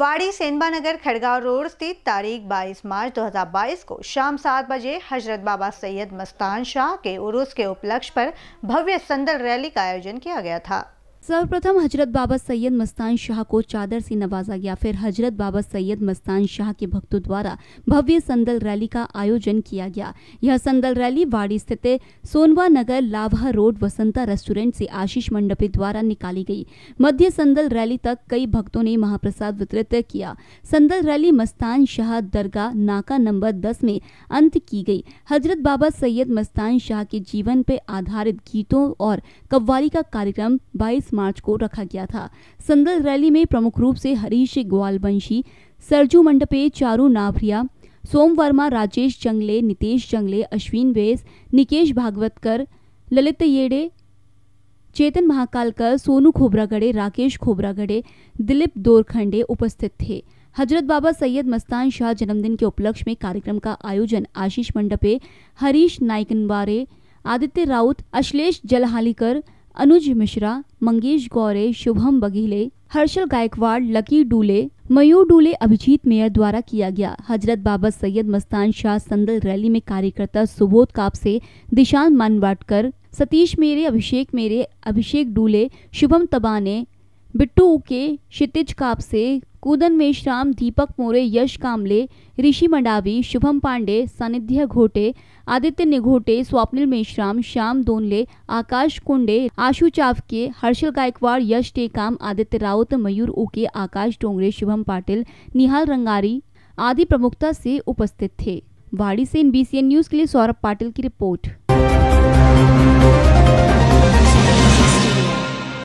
वाड़ी सेनबा नगर खड़गांव रोड स्थित तारीख 22 मार्च 2022 को शाम सात बजे हजरत बाबा सैयद मस्तान शाह के उर्स के उपलक्ष्य पर भव्य संदल रैली का आयोजन किया गया था सर्वप्रथम हजरत बाबा सैयद मस्तान शाह को चादर से नवाजा गया फिर हजरत बाबा सैयद मस्तान शाह के भक्तों द्वारा भव्य संदल रैली का आयोजन किया गया यह संदल रैली वाड़ी स्थित सोनवा नगर लाभा रोड वसंता रेस्टोरेंट से आशीष मंडपे द्वारा निकाली गई मध्य संदल रैली तक कई भक्तों ने महाप्रसाद वितरित किया संदल रैली मस्तान शाह दरगाह नाका नंबर दस में अंत की गई हजरत बाबा सैयद मस्तान शाह के जीवन पर आधारित गीतों और कव्वाली का कार्यक्रम बाईस 23 मार्च को रखा गया था संदल रैली में प्रमुख रूप से हरीश ग्वालवंशी सरजू मंडपे चारू नाभरिया सोम वर्मा राजेश जंगले नितेश जंगले अश्विन वेस निकेश भागवतकर ललित येड़े चेतन महाकालकर सोनू खोबरागढ़े राकेश खोबरागढ़े दिलीप दोरखंडे उपस्थित थे हजरत बाबा सैयद मस्तान शाह जन्मदिन के उपलक्ष्य में कार्यक्रम का आयोजन आशीष मंडपे हरीश नाइकनवारे आदित्य राउत अश्लेष जलहालीकर अनुज मिश्रा मंगेश गौरे शुभम बघीले हर्षल गायकवाड़ लकी डूले मयूर डूले अभिजीत मेयर द्वारा किया गया हजरत बाबा सैयद मस्तान शाह संदल रैली में कार्यकर्ता सुबोध काप से दिशान मानवाटकर सतीश मेरे अभिषेक मेरे अभिषेक डूले शुभम तबाने बिट्टू के क्षितिज काप से कूदन मेश्राम दीपक मोरे यश कामले ऋषि मंडावी शुभम पांडे सानिध्य घोटे आदित्य निघोटे स्वप्निल मेश्राम श्याम दोनले आकाश कुंडे आशु चावके हर्षल गायकवाड़ यश टेकाम आदित्य राउत मयूर ओके आकाश डोंगरे शुभम पाटिल निहाल रंगारी आदि प्रमुखता से उपस्थित थे वाड़ी से इन बीसीएन न्यूज के लिए सौरभ पाटिल की रिपोर्ट